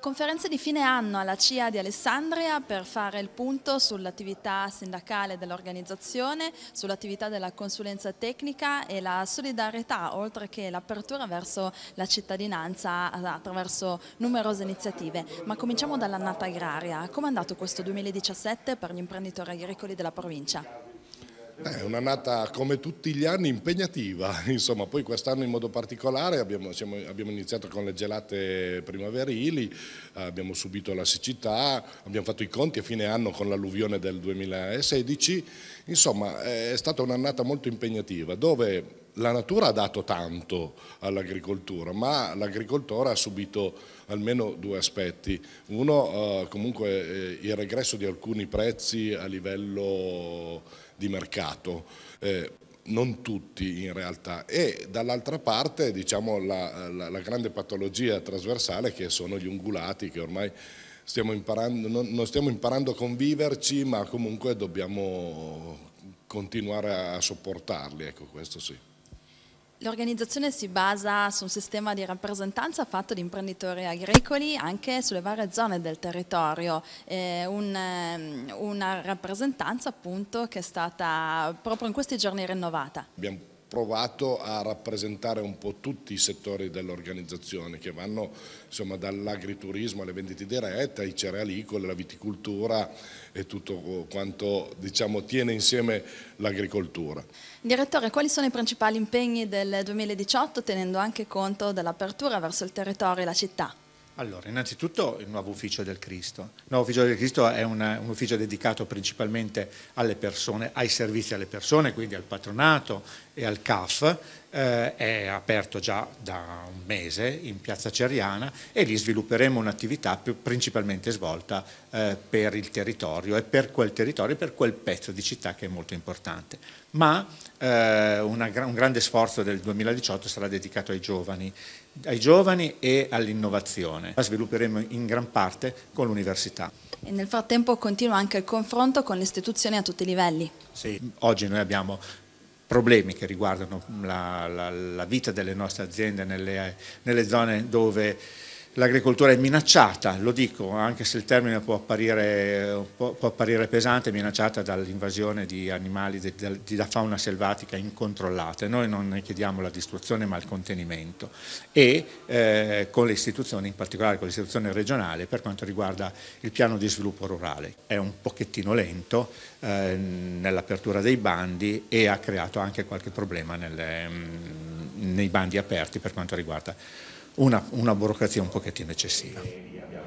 Conferenza di fine anno alla CIA di Alessandria per fare il punto sull'attività sindacale dell'organizzazione, sull'attività della consulenza tecnica e la solidarietà, oltre che l'apertura verso la cittadinanza attraverso numerose iniziative. Ma cominciamo dall'annata agraria. Come è andato questo 2017 per gli imprenditori agricoli della provincia? Eh, è un'annata come tutti gli anni impegnativa, insomma, poi quest'anno in modo particolare abbiamo, siamo, abbiamo, iniziato con le gelate primaverili, abbiamo subito la siccità, abbiamo fatto i conti a fine anno con l'alluvione del 2016, insomma eh, è stata un'annata molto impegnativa dove la natura ha dato tanto all'agricoltura, ma l'agricoltore ha subito almeno due aspetti. Uno eh, comunque eh, il regresso di alcuni prezzi a livello di mercato. Eh, non tutti in realtà, e dall'altra parte diciamo, la, la, la, grande patologia trasversale che sono gli ungulati che ormai stiamo imparando, non, non stiamo imparando a conviverci ma comunque dobbiamo continuare a sopportarli, ecco questo sì. L'organizzazione si basa su un sistema di rappresentanza fatto di imprenditori agricoli anche sulle varie zone del territorio, eh, un, ehm, una rappresentanza appunto che è stata proprio in questi giorni rinnovata. Abbiamo provato a rappresentare un po' tutti i settori dell'organizzazione che vanno dall'agriturismo alle vendite dirette, ai cerealicoli, alla viticoltura e tutto quanto diciamo, tiene insieme l'agricoltura. Direttore, quali sono i principali impegni del 2018 tenendo anche conto dell'apertura verso il territorio e la città? Allora, innanzitutto il nuovo ufficio del Cristo. Il nuovo ufficio del Cristo è una, un ufficio dedicato principalmente alle persone, ai servizi alle persone, quindi al patronato e al CAF, eh, è aperto già da un mese in piazza Ceriana e lì svilupperemo un'attività principalmente svolta eh, per il territorio e per quel territorio e per quel pezzo di città che è molto importante. Ma eh, una, un grande sforzo del 2018 sarà dedicato ai giovani, ai giovani e all'innovazione. La svilupperemo in gran parte con l'università. E nel frattempo continua anche il confronto con le istituzioni a tutti i livelli. Sì, oggi noi abbiamo problemi che riguardano la, la, la vita delle nostre aziende nelle, nelle zone dove l'agricoltura è minacciata, lo dico, anche se il termine può apparire, può, può apparire pesante, minacciata dall'invasione di animali di, di, da fauna selvatica incontrollata. Noi non ne chiediamo la distruzione ma il contenimento e eh, con le istituzioni, in particolare con l'istituzione regionale per quanto riguarda il piano di sviluppo rurale. È un pochettino lento eh, nell'apertura dei bandi e ha creato anche qualche problema nelle, mm, nei bandi aperti per quanto riguarda una, una burocrazia un pochettino eccessiva.